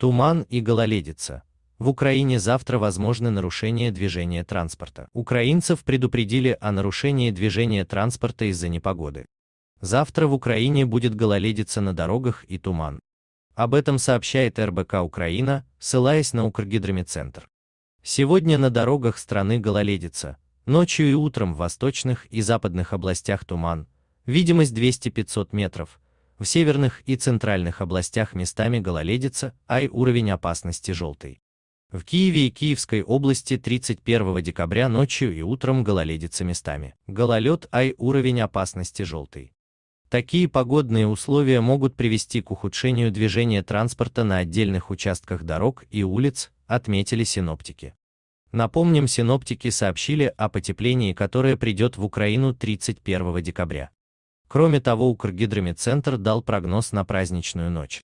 Туман и гололедица. В Украине завтра возможны нарушения движения транспорта. Украинцев предупредили о нарушении движения транспорта из-за непогоды. Завтра в Украине будет гололедица на дорогах и туман. Об этом сообщает РБК Украина, ссылаясь на Укргидромедцентр. Сегодня на дорогах страны гололедица, ночью и утром в восточных и западных областях туман, видимость 200-500 метров, в северных и центральных областях местами гололедица, а и уровень опасности желтый. В Киеве и Киевской области 31 декабря ночью и утром гололедица местами. Гололед, ай уровень опасности желтый. Такие погодные условия могут привести к ухудшению движения транспорта на отдельных участках дорог и улиц, отметили синоптики. Напомним, синоптики сообщили о потеплении, которое придет в Украину 31 декабря. Кроме того, Укргидромедцентр дал прогноз на праздничную ночь.